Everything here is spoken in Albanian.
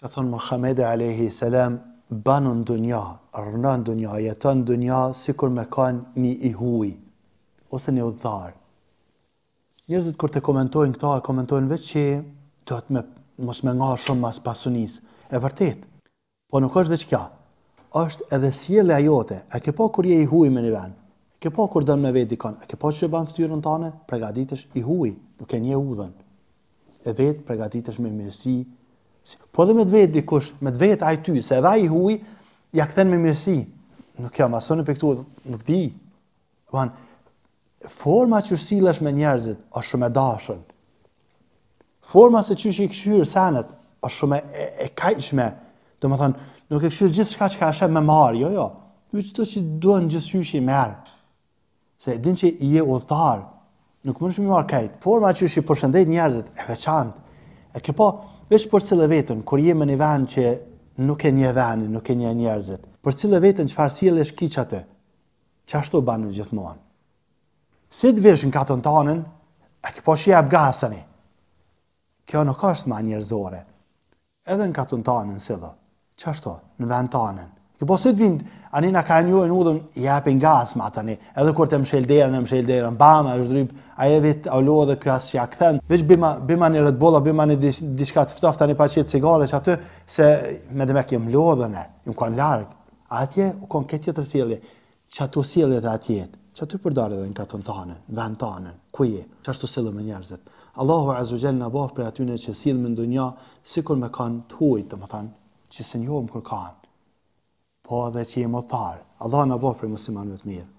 ka thonë Muhammedi Alehi Selam, banë në dunja, rënë në dunja, jetë në dunja, si kur me kanë një i huj, ose një udharë. Njerëzit kur të komentojnë këta, komentojnë veç që të atë me mos me nga shumë mas pasunis. E vërtet, po nuk është veç kja, është edhe sjele jote, e ke po kur je i huj me një venë, e ke po kur dënë me vetë dikon, e ke po që banë fëtyrën tane, pregaditesh i huj, nuk e një udhën. E vetë pregaditesh me mirësi, Po dhe me të vetë dikush, me të vetë ai ty, se edhe ai huaj ja këthen me mirësi. Nuk jam asonë për këtu, nuk di. Van, forma që sillesh me njerëzit, është shumë e dashën. Forma se që i këshyrë senet, është shumë e, e kajshme. Do më thonë, nuk e këshyrë gjithë shka që ka shemë me marë, jo, jo. Vë që që duan gjithë që i merë. Se din që i e ullëtarë, nuk mund shumë i marë kajtë. Forma që që i përshëndet njerëzit, e veçantë. E kjo po, Vesh për cilë vetën, kur jemi në vend që nuk e një vend, nuk e një njerëzit, për cilë vetën që farë e shkiqate, që ashtu banë në gjithmonë. Si të vesh në katën tanën, e ki po shi e Kjo nuk është ma njerëzore. Edhe në katën tanën, si dhe, që ashtu, në vend tanën. Ju po sot vin, ani na kanë ju në udhën i japin gaz ma tani. Edhe kur të mshël derën, në mshël derën, bam, a e ai vet lo edhe kjo as ja kthen. Veç bima, bima në Red bima bëma në diçka të ftoft tani paçi cigare që aty se me të më kem lodhën. Ju kanë larg. Atje u kanë këtë tjetër sjellje. Çato sjellje të atje. Çato për dalë edhe në katon tane, në van tane, Ku je? Çfarë sjellën me njerëz? Allahu azza jal na bof për aty që çësill me ndonjë sikur me kanë tuaj, domethan, që se njohëm kur kanë po edhe që jemi otar. Allah na bëj për muslimanët mirë.